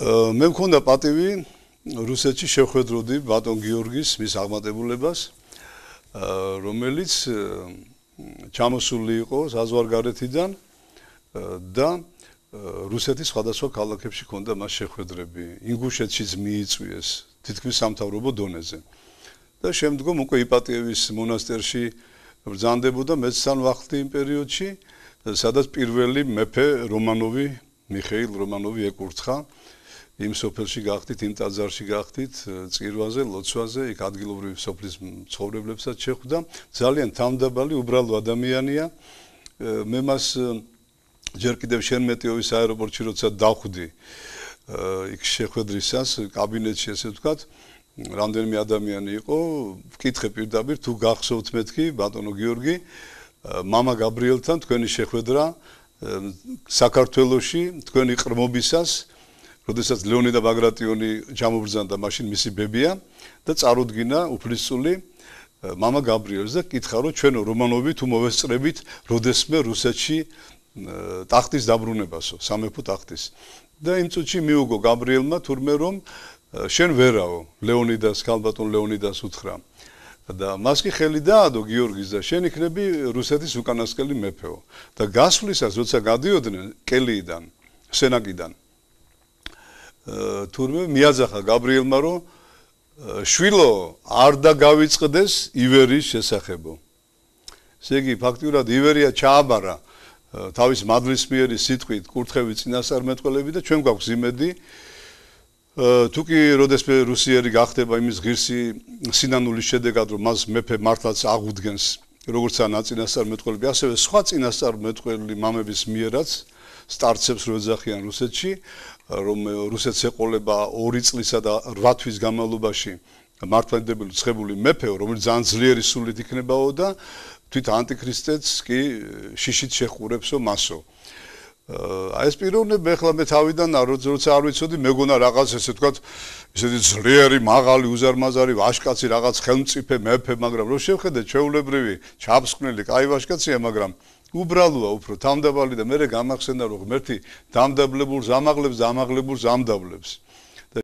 მე მქონდა პატივი რუსეთში შეხვედროდი ბატონ გიორგის მის აღმატებულებას რომელიც ჩამოსული იყო საზვარგარეთიდან და რუსეთის სხვადასხვა ქალაქებში ქონდა მას შეხვედრები ინგუშეთშიც მიიწვიეს თითქმის სამთავრობო დონეზე და შემდგომ უკვე იპატიევის მონასტერში ბრძანდებოდა მეცან ვახტი იმ პერიოდში სადაც პირველი მეფე რომანოვი მიხეილ რომანოვი ეკურთხა იმ სოფელში გახდით, იმ ტაძარში გახდით, წირვაზე, ლოცვაზე, იქ ადგილობრივი სოფლის მცხოვრებლებსაც შეხვდა, ძალიან თამდაბალი, უბრალო ადამიანია. მე მას ჯერ კიდევ შერმეტიოვის აეროპორტში როცა დახვდი, იქ შეხვედრისას, კაბინეტში ესე ვთქვათ, რამდენიმე ადამიანი იყო, ვკითხე პირდაპირ თუ გახსოვთ მეთქი, ბატონო გიორგი, мама გაბრიელთან თქვენი შეხვედრა საქართველოსში თქვენი ყრმობისას როდესაც ლეონიდა ბაგრატიონი ჩამობრძანდა მაშინ მისი ბებია და წარუდგინა უფლისწული мама გაბრიელს და კითხა რომ ჩვენო რომანოვი თუ მოვესწრებით როდესმე რუსეთში ტახტის დაბრუნებასო სამეფო ტახტის და იმ წუთში მიუგო გაბრიელმა თურმე რომ შენ ვერაო ლეონიდას ქალბატონ ლეონიდას უთხრა და მას კი ხელი დაადო გიორგის და შენ იქნები რუსეთის უკანასკნელი მეფეო და გასვლისას როცა გადიოდნენ კელიიდან სენაკიდან თურმე მიაძახა გაბრიელმა რომ შვილო არ დაგავიწყდეს ივერიის შესახებო. ესე იგი ფაქტიურად ივერია ჩააბარა თავის მადლისმიერი სიტყვით კურთხევი წინასწარმეტყველები და ჩვენ გვაქვს იმედი თუ კი როდესმე რუსიერი გახდება იმის ღირსი სინანულის შედეგად რომ მას მეფე მართლაც აღუდგენს როგორც ანაწინასწარმეტყველები ასევე სხვა წინასწარმეტყველი მამების მიერაც სტარტსებს რო ეძახიან რუსეთში, რომ რუსეთს ეყოლება 2 წლისა და 8 თვის განმავლობაში მართლმადებელი ცხებული მეფე, რომელიც ძალიან ძლიერი სულით იქნებაო და თვით ანტიქრისტეც კი შიშით შეხურებსო მასო. აი ეს პიროვნება ახლა მე თავიდან როცა არ ვიცოდი, მეგონა რაღაც ესე თქვა ესეთი ძლიერი, მაღალი, უზარმაზარი ვაშკაცი, რაღაც ხელმწიფე მეფე, მაგრამ რო შევხედე, ჩეულებრივი, ჩაბსკნელი, кай ვაშკაცია, მაგრამ უბრალოა უფრო თამდაბალი და მე გამახსენდა რომ ერთი დამდაბლებულს ამაღლებს და ამაღლებულს ამდაბლებს.